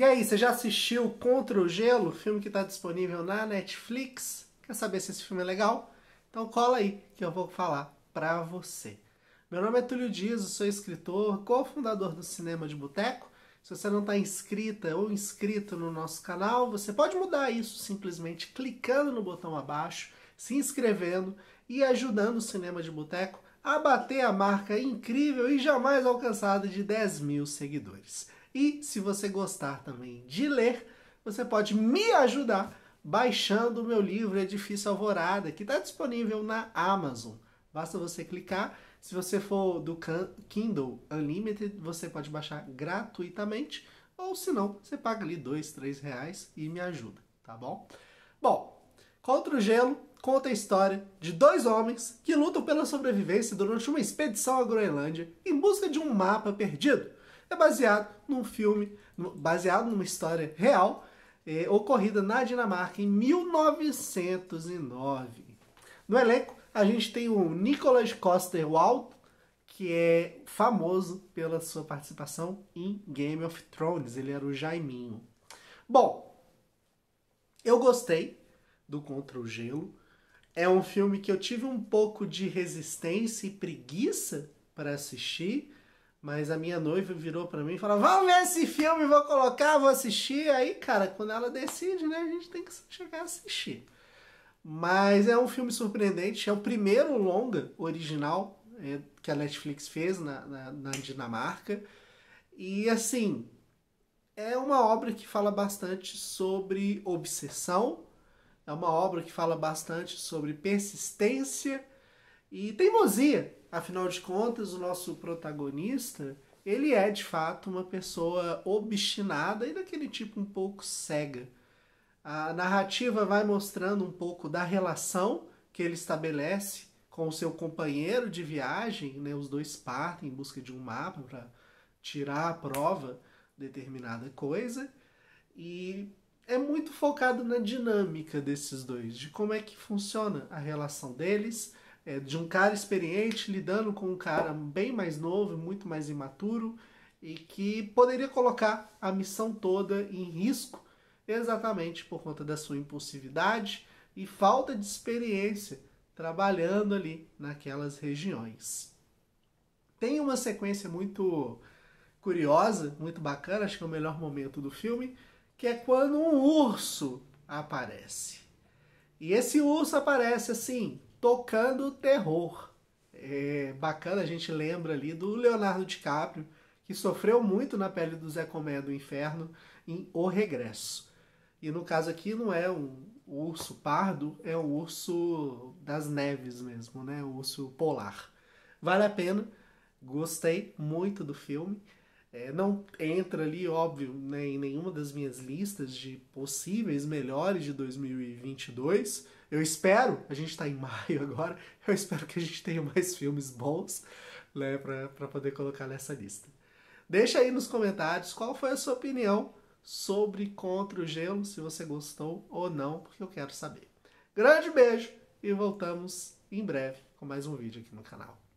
E aí, você já assistiu Contra o Gelo, filme que está disponível na Netflix? Quer saber se esse filme é legal? Então cola aí que eu vou falar para você. Meu nome é Túlio Dias, eu sou escritor, cofundador do Cinema de Boteco. Se você não está inscrita ou inscrito no nosso canal, você pode mudar isso simplesmente clicando no botão abaixo, se inscrevendo e ajudando o Cinema de Boteco a bater a marca incrível e jamais alcançada de 10 mil seguidores. E se você gostar também de ler, você pode me ajudar baixando o meu livro Edifício Alvorada, que está disponível na Amazon. Basta você clicar. Se você for do Kindle Unlimited, você pode baixar gratuitamente, ou se não, você paga ali dois, três reais e me ajuda, tá bom? Bom, Contra o Gelo conta a história de dois homens que lutam pela sobrevivência durante uma expedição à Groenlândia em busca de um mapa perdido é baseado num filme, baseado numa história real, é, ocorrida na Dinamarca em 1909. No elenco, a gente tem o Nicolas coster Walt que é famoso pela sua participação em Game of Thrones. Ele era o Jaiminho. Bom, eu gostei do Contra o Gelo. É um filme que eu tive um pouco de resistência e preguiça para assistir, mas a minha noiva virou para mim e falou: Vamos ver esse filme, vou colocar, vou assistir. Aí, cara, quando ela decide, né, a gente tem que chegar a assistir. Mas é um filme surpreendente, é o primeiro longa original é, que a Netflix fez na, na, na Dinamarca. E assim, é uma obra que fala bastante sobre obsessão, é uma obra que fala bastante sobre persistência e teimosia Afinal de contas, o nosso protagonista, ele é de fato uma pessoa obstinada e daquele tipo um pouco cega. A narrativa vai mostrando um pouco da relação que ele estabelece com o seu companheiro de viagem, né? Os dois partem em busca de um mapa para tirar à prova determinada coisa. E é muito focado na dinâmica desses dois, de como é que funciona a relação deles, é, de um cara experiente lidando com um cara bem mais novo, muito mais imaturo e que poderia colocar a missão toda em risco exatamente por conta da sua impulsividade e falta de experiência trabalhando ali naquelas regiões. Tem uma sequência muito curiosa, muito bacana, acho que é o melhor momento do filme, que é quando um urso aparece. E esse urso aparece assim, tocando terror. É bacana, a gente lembra ali do Leonardo DiCaprio, que sofreu muito na pele do Zé Comé do Inferno em O Regresso. E no caso aqui não é um urso pardo, é um urso das neves mesmo, né? Um urso polar. Vale a pena, gostei muito do filme. É, não entra ali, óbvio, né, em nenhuma das minhas listas de possíveis melhores de 2022. Eu espero, a gente está em maio agora, eu espero que a gente tenha mais filmes bons né, para poder colocar nessa lista. Deixa aí nos comentários qual foi a sua opinião sobre Contra o Gelo, se você gostou ou não, porque eu quero saber. Grande beijo e voltamos em breve com mais um vídeo aqui no canal.